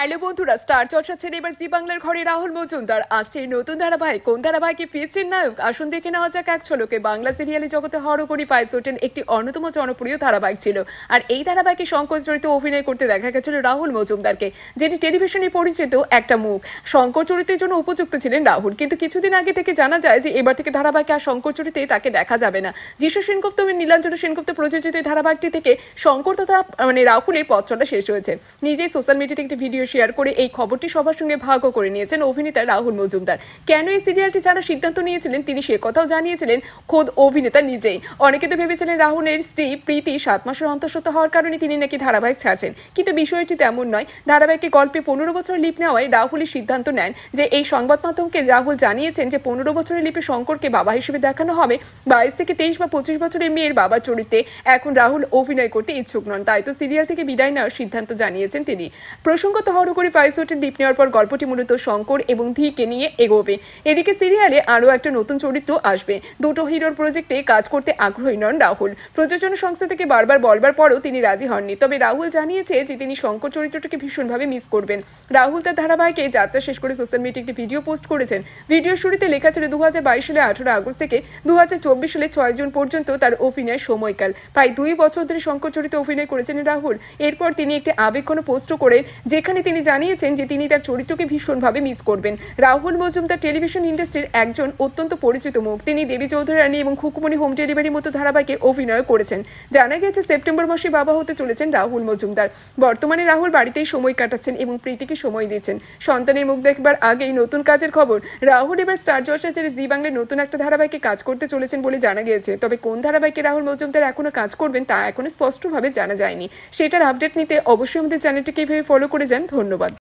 hello বন্ধুরা star চর্চা ছেড়ে এবার জি বাংলার ঘরে রাহুল মজুমদার আসছে নতুন ধারাবাহিক কোন ধারাবাহিকে ফিরছেন নায়ক আসুন দেখে নেওয়া যাক এক ছলকে বাংলা সিরিয়ালে জগতে হরকরি পায়েস চোটেন একটি অন্যতম জনপ্রিয় ধারাবাহিক ছিল আর এই ধারাবাহিকে শঙ্কর চরিত্রে অভিনয় করতে দেখা গেছিল রাহুল মজুমদারকে যিনি টেলিভিশনে পরিচিত একটা মুখ শঙ্কর চরিত্রের জন্য উপযুক্ত ছিলেন রাহুল কিন্তু কিছুদিন আগে থেকে জানা যায় যে এবার থেকে ধারাবাহিকে আর শঙ্কর চরিত্রে তাকে দেখা যাবে না যিশু সেনগুপ্ত এবং নীলাঞ্জন সেনগুপ্ত প্রযোজিত এই ধারাবাহিকটি থেকে শঙ্কর তথা মানে রাহুলের পথ চলা শেষ হয়েছে নিজেই সোশ্যাল মিডিয়াতে একটি ভিডিও শেয়ার করে এই খবরটি সবার সঙ্গে ভাগও করে নিয়েছেন অভিনেতা রাহুল মজুমদার কেন এই সিরিয়ালটি যারা সিদ্ধান্ত নিয়েছিলেন তিনি সে কথাও জানিয়েছিলেন খোদ অভিনেতা নিজেই অনেকে তো ভেবেছিলেন রাহুলের স্ত্রী প্রীতি সাত মাসের অন্তঃসত্ত্বা হওয়ার কারণে তিনি নাকি ধারাবাহিক ছাড়ছেন কিন্তু বিষয়টি তেমন নয় ধারাবাহিকে গল্পে পনেরো বছর লিপ নেওয়ায় রাহুলই সিদ্ধান্ত নেন যে এই সংবাদ মাধ্যমকে রাহুল জানিয়েছেন যে পনেরো বছরের লিপে শঙ্করকে বাবা হিসেবে দেখানো হবে বাইশ থেকে তেইশ বা পঁচিশ বছরের মেয়ের বাবা চরিত্রে এখন রাহুল অভিনয় করতে ইচ্ছুক নন তাই তো সিরিয়াল থেকে বিদায় নেওয়ার সিদ্ধান্ত জানিয়েছেন তিনি প্রসঙ্গত বড় করে পাইসোটের ডিপ নেওয়ার পর গল্পটি মূলত শঙ্কর এবং ধিকে নিয়ে এগোবে এদিকে সিরিয়ালে আরও একটা নতুন চরিত্র আসবে দুটো হিরোর প্রজেক্টে কাজ করতে আগ্রহী নন রাহুল প্রযোজনা সংস্থা থেকে বারবার বলবার পরও তিনি রাজি হননি তবে রাহুল জানিয়েছে যে তিনি শঙ্কর চরিত্রটাকে ভীষণভাবে মিস করবেন রাহুল তার ধারাবাহিকে যাত্রা শেষ করে সোশ্যাল মিডিয়ায় একটি ভিডিও পোস্ট করেছেন ভিডিওর শুরুতে লেখা ছিল দু সালে আঠারো আগস্ট থেকে দু সালে ছয় জুন পর্যন্ত তার অভিনয় সময়কাল প্রায় দুই বছর ধরে শঙ্কর চরিত্রে অভিনয় করেছেন রাহুল এরপর তিনি একটি আবেগঘন পোস্টও করেন যেখানে তিনি জানিয়েছেন যে তিনি তার চরিত্রকে ভীষণভাবে মিস করবেন রাহুল মজুমদার টেলিভিশন ইন্ডাস্ট্রির একজন অত্যন্ত পরিচিত মুখ তিনি দেবী চৌধুরানী এবং খুকুমণি হোম ডেলিভারি মতো ধারাবাহিকে অভিনয় করেছেন জানা গেছে সেপ্টেম্বর মাসে বাবা হতে চলেছেন রাহুল মজুমদার বর্তমানে রাহুল বাড়িতেই সময় কাটাচ্ছেন এবং প্রীতিকে সময় দিচ্ছেন সন্তানের মুখ দেখবার আগেই নতুন কাজের খবর রাহুল এবার স্টার জলসা ছেড়ে জি বাংলার নতুন একটা ধারাবাহিকে কাজ করতে চলেছেন বলে জানা গিয়েছে তবে কোন ধারাবাহিকে রাহুল মজুমদার এখনো কাজ করবেন তা এখনো স্পষ্টভাবে জানা যায়নি সেটার আপডেট নিতে অবশ্যই আমাদের চ্যানেলটিকে এভাবে ফলো করে যান ধন্যবাদ